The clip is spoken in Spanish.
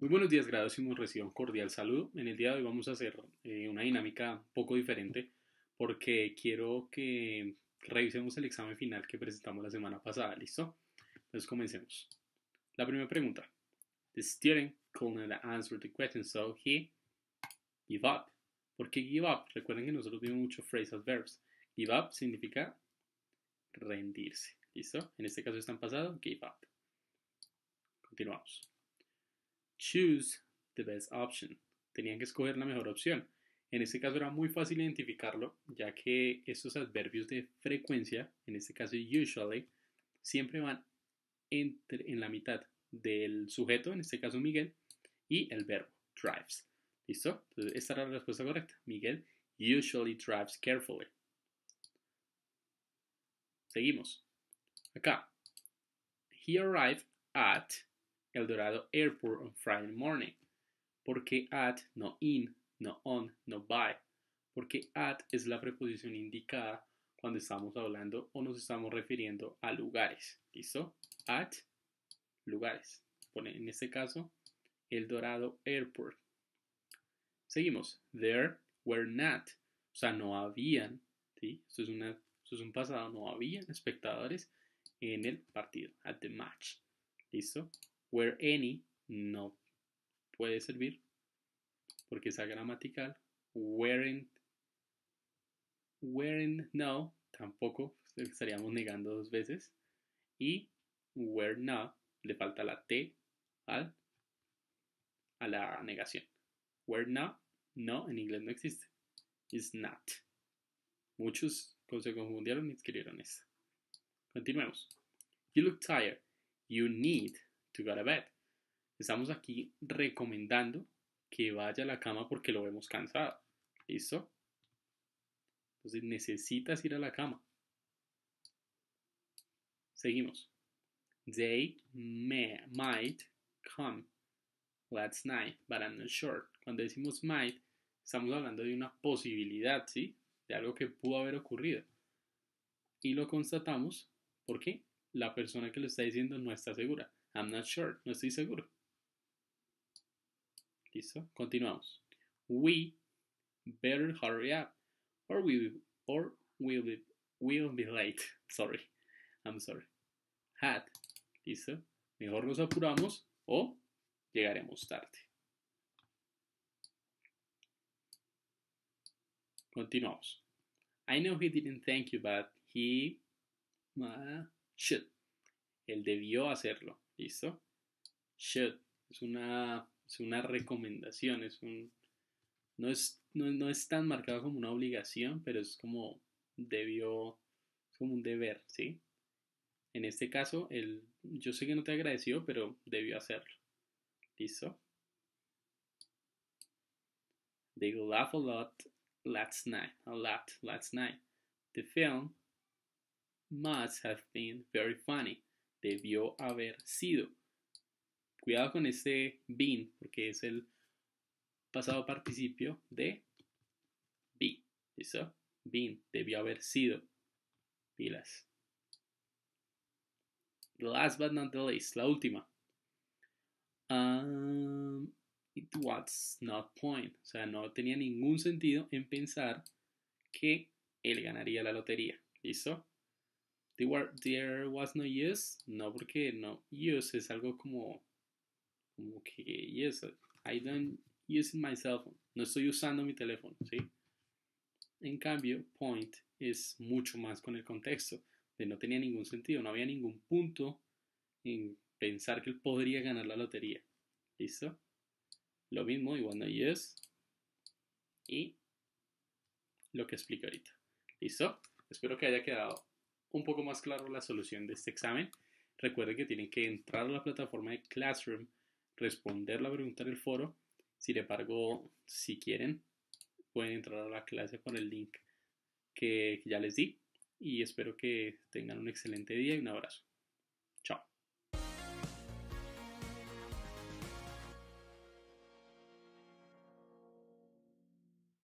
Muy buenos días, grados y nos un cordial saludo. En el día de hoy vamos a hacer eh, una dinámica un poco diferente porque quiero que revisemos el examen final que presentamos la semana pasada, ¿listo? Entonces comencemos. La primera pregunta. The student couldn't answer the question, so he give up. ¿Por qué give up? Recuerden que nosotros vimos mucho phrases verbs. Give up significa rendirse, ¿listo? En este caso están pasado, give up. Continuamos choose the best option. Tenían que escoger la mejor opción. En este caso era muy fácil identificarlo, ya que estos adverbios de frecuencia, en este caso usually, siempre van entre, en la mitad del sujeto, en este caso Miguel, y el verbo drives. ¿Listo? Entonces, esta era la respuesta correcta. Miguel usually drives carefully. Seguimos. Acá. He arrived at el dorado Airport on Friday morning. Porque at no in, no on, no by. Porque at es la preposición indicada cuando estamos hablando o nos estamos refiriendo a lugares. ¿Listo? At lugares. Pone en este caso el dorado Airport. Seguimos. There were not. O sea, no habían. ¿sí? Esto, es esto es un pasado. No habían espectadores en el partido. At the match. ¿Listo? where any no puede servir porque es gramatical. WHERE weren't no tampoco estaríamos negando dos veces. Y WHERE now le falta la T al, a la negación. WHERE not, no en inglés no existe. Is not. Muchos se confundieron y escribieron eso. Continuemos. You look tired. You need Estamos aquí recomendando que vaya a la cama porque lo vemos cansado. ¿Listo? Entonces necesitas ir a la cama. Seguimos. They might come last night, but I'm not sure. Cuando decimos might, estamos hablando de una posibilidad, ¿sí? De algo que pudo haber ocurrido. Y lo constatamos porque la persona que lo está diciendo no está segura. I'm not sure, no estoy seguro. ¿Listo? Continuamos. We better hurry up or we or we'll be we'll be late. Sorry. I'm sorry. Had. ¿Listo? Mejor nos apuramos o llegaremos tarde. Continuamos. I know he didn't thank you, but he should. Él debió hacerlo. ¿Listo? Should. Es una, es una recomendación, es un... No es, no, es tan marcado como una obligación, pero es como debió, como un deber, ¿sí? En este caso, el, yo sé que no te agradeció, pero debió hacerlo. ¿Listo? They laugh a lot last night. A lot last night. The film must have been very funny debió haber sido. Cuidado con este been, porque es el pasado participio de be. ¿Listo? Been, debió haber sido. Pilas. Last but not the least, la última. Um, it was not point. O sea, no tenía ningún sentido en pensar que él ganaría la lotería. ¿Listo? There, there was no use. No, porque no use es algo como, como que yes, I don't use my cell phone. No estoy usando mi teléfono, ¿sí? En cambio, point es mucho más con el contexto. De no tenía ningún sentido, no había ningún punto en pensar que él podría ganar la lotería. ¿Listo? Lo mismo, igual no yes. Y lo que expliqué ahorita. ¿Listo? Espero que haya quedado un poco más claro la solución de este examen, recuerden que tienen que entrar a la plataforma de Classroom, responder la pregunta en el foro. Sin embargo, si quieren, pueden entrar a la clase con el link que, que ya les di. Y espero que tengan un excelente día y un abrazo.